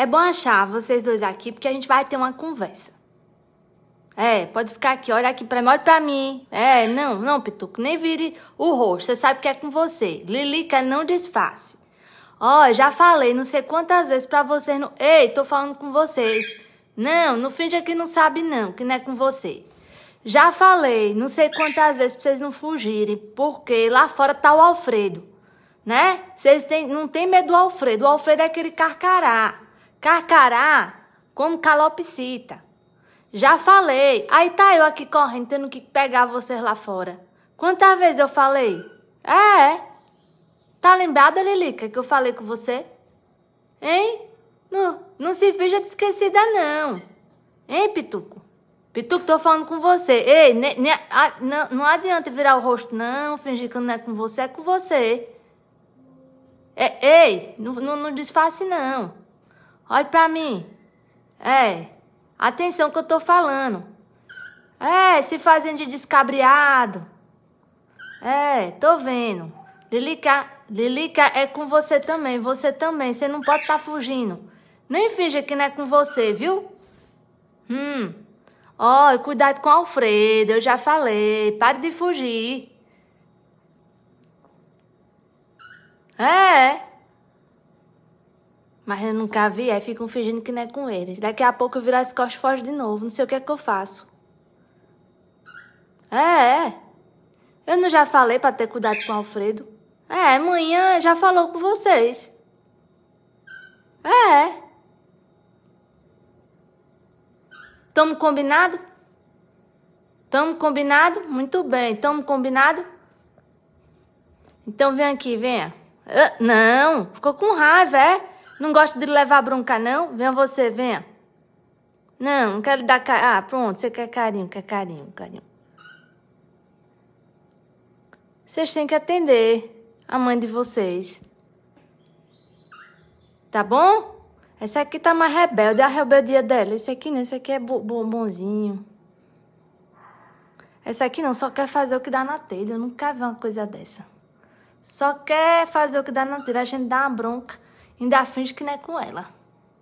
É bom achar vocês dois aqui, porque a gente vai ter uma conversa. É, pode ficar aqui, olha aqui pra mim, olha pra mim. É, não, não, Pituco, nem vire o rosto, você sabe que é com você. Lilica, não disfarce. Ó, oh, já falei não sei quantas vezes pra vocês não... Ei, tô falando com vocês. Não, não finge que não sabe não, que não é com você. Já falei não sei quantas vezes pra vocês não fugirem, porque lá fora tá o Alfredo, né? Vocês têm, não tem medo do Alfredo, o Alfredo é aquele carcará carcará como calopsita. Já falei. Aí tá eu aqui correndo, tendo que pegar vocês lá fora. Quantas vezes eu falei? É, é, Tá lembrada, Lilica, que eu falei com você? Hein? Não, não se finja de esquecida, não. Hein, Pituco? Pituco, tô falando com você. Ei, ne, ne, a, não, não adianta virar o rosto, não, fingir que não é com você, é com você. É, ei, não, não, não disfarce, não. Olhe para mim. É, atenção que eu tô falando. É, se fazendo de descabriado. É, tô vendo. Lilica, Lilica é com você também, você também. Você não pode estar tá fugindo. Nem finja que não é com você, viu? Hum. Ó, oh, cuidado com o Alfredo, eu já falei. Pare de fugir. É. Mas eu nunca vi, aí ficam fingindo que não é com eles. Daqui a pouco eu virar as costas e foge de novo. Não sei o que é que eu faço. É, é. Eu não já falei para ter cuidado com o Alfredo? É, amanhã já falou com vocês. É. Tamo combinado? Tamo combinado? Muito bem, tamo combinado? Então vem aqui, venha. Ah, não, ficou com raiva, é? Não gosta de levar bronca, não? Vem você, venha. Não, não quero dar carinho. Ah, pronto, você quer carinho, quer carinho, carinho. Vocês têm que atender a mãe de vocês. Tá bom? Essa aqui tá mais rebelde, a rebeldia dela. Esse aqui não, esse aqui é bombonzinho. Essa aqui não, só quer fazer o que dá na telha. Eu nunca vi uma coisa dessa. Só quer fazer o que dá na telha. A gente dá uma bronca. Ainda finge que não é com ela.